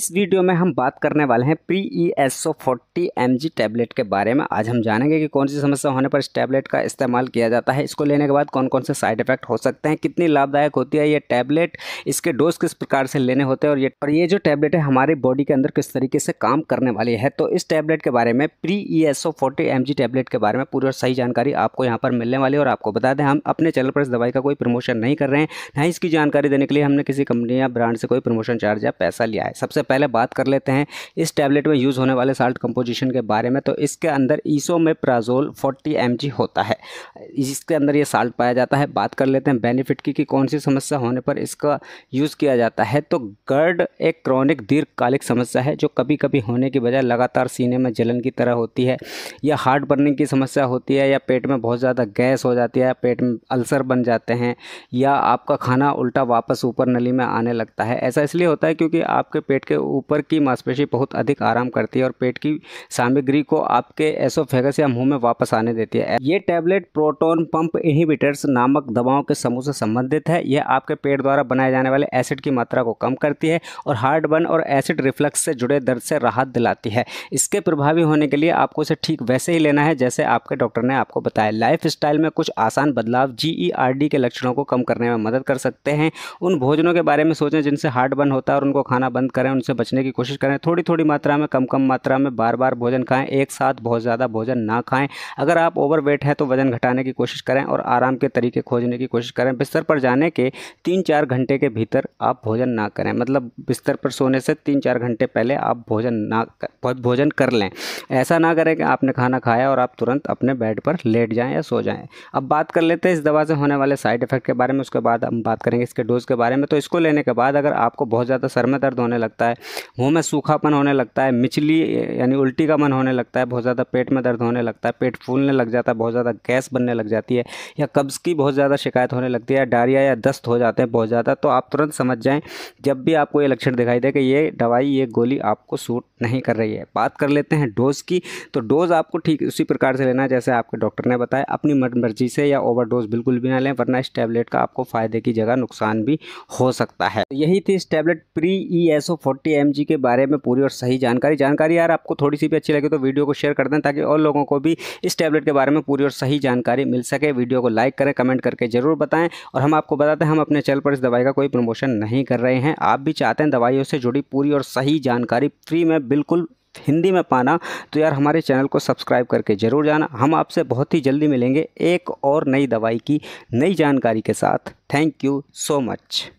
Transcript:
इस वीडियो में हम बात करने वाले हैं pre E S O forty M G tablet के बारे में आज हम जानेंगे कि कौन सी समस्या होने पर इस टैबलेट का इस्तेमाल किया जाता है इसको लेने के बाद कौन कौन से साइड इफेक्ट हो सकते हैं कितनी लाभदायक होती है ये टैबलेट इसके डोज किस प्रकार से लेने होते हैं और ये और ये जो टैबलेट है हमारे बॉडी के अंदर किस तरीके से काम करने वाली है तो इस टैबलेट के बारे में pre E S O forty M G tablet के बारे में पूरी और सही जानकारी आपको यहाँ पर मिलने वाली है और आपको बता दें हम अपने चैनल पर इस दवाई का कोई प्रमोशन नहीं कर रहे हैं ना इसकी जानकारी देने के लिए हमने किसी कंपनी या ब्रांड से कोई प्रमोशन चार्ज या पैसा लिया है सबसे पहले बात कर लेते हैं इस टैबलेट में यूज़ होने वाले साल्ट कंपोजिशन के बारे में तो इसके अंदर ईसो में प्राजोल फोर्टी एम होता है इसके अंदर ये साल्ट पाया जाता है बात कर लेते हैं बेनिफिट की कि कौन सी समस्या होने पर इसका यूज़ किया जाता है तो गर्ड एक क्रॉनिक दीर्घकालिक समस्या है जो कभी कभी होने की बजाय लगातार सीने में जलन की तरह होती है या हार्ट बर्निंग की समस्या होती है या पेट में बहुत ज़्यादा गैस हो जाती है पेट में अल्सर बन जाते हैं या आपका खाना उल्टा वापस ऊपर नली में आने लगता है ऐसा इसलिए होता है क्योंकि आपके पेट के ऊपर की मांसपेशी बहुत अधिक आराम करती है और पेट की सामग्री को आपके एसोफेगस या मुंह में वापस आने देती है ये टैबलेट प्रोटोन पंप इनहिबिटर्स नामक दवाओं के समूह से संबंधित है यह आपके पेट द्वारा बनाए जाने वाले एसिड की मात्रा को कम करती है और हार्ट बर्न और एसिड रिफ्लक्स से जुड़े दर्द से राहत दिलाती है इसके प्रभावी होने के लिए आपको इसे ठीक वैसे ही लेना है जैसे आपके डॉक्टर ने आपको बताया लाइफ में कुछ आसान बदलाव जी के लक्षणों को कम करने में मदद कर सकते हैं उन भोजनों के बारे में सोचें जिनसे हार्ट बर्न होता है और उनको खाना बंद करें उनसे बचने की कोशिश करें थोड़ी थोड़ी मात्रा में कम कम मात्रा में बार बार भोजन खाएं एक साथ बहुत ज़्यादा भोजन ना खाएं अगर आप ओवर वेट हैं तो वज़न घटाने की कोशिश करें और आराम के तरीके खोजने की कोशिश करें बिस्तर पर जाने के तीन चार घंटे के भीतर आप भोजन ना करें मतलब बिस्तर पर सोने से तीन चार घंटे पहले आप भोजन ना कर, भोजन कर लें ऐसा ना करें कि आपने खाना खाया और आप तुरंत अपने बेड पर लेट जाएँ या सो जाएँ अब बात कर लेते हैं इस दवा से होने वाले साइड इफेक्ट के बारे में उसके बाद हम बात करेंगे इसके डोज़ के बारे में तो इसको लेने के बाद अगर आपको बहुत ज़्यादा सर में दर्द होने लगता है है मुँह में सूखापन होने लगता है मिचली यानी उल्टी का मन होने लगता है बहुत ज़्यादा पेट में दर्द होने लगता है पेट फूलने लग जाता है बहुत ज़्यादा गैस बनने लग जाती है या कब्ज़ की बहुत ज़्यादा शिकायत होने लगती है डायरिया या दस्त हो जाते हैं बहुत ज़्यादा तो आप तुरंत समझ जाएँ जब भी आपको ये लक्षण दिखाई दे कि ये दवाई ये गोली आपको सूट नहीं कर रही है बात कर लेते हैं डोज़ की तो डोज़ आपको ठीक उसी प्रकार से लेना है जैसे आपके डॉक्टर ने बताया अपनी मर्जी से या ओवरडोज बिल्कुल भी ना लें वरना इस टैबलेट का आपको फ़ायदे की जगह नुकसान भी हो सकता है यही थी इस tablet pre E S O forty M के बारे में पूरी और सही जानकारी जानकारी यार आपको थोड़ी सी भी अच्छी लगे तो वीडियो को शेयर कर दें ताकि और लोगों को भी इस टैबलेट के बारे में पूरी और सही जानकारी मिल सके वीडियो को लाइक करें कमेंट करके ज़रूर बताएं और हम आपको बताते हैं हम अपने चैनल पर इस दवाई का कोई प्रमोशन नहीं कर रहे हैं आप भी चाहते हैं दवाइयों से जुड़ी पूरी और सही जानकारी फ्री में बिल्कुल हिंदी में पाना तो यार हमारे चैनल को सब्सक्राइब करके ज़रूर जाना हम आपसे बहुत ही जल्दी मिलेंगे एक और नई दवाई की नई जानकारी के साथ थैंक यू सो मच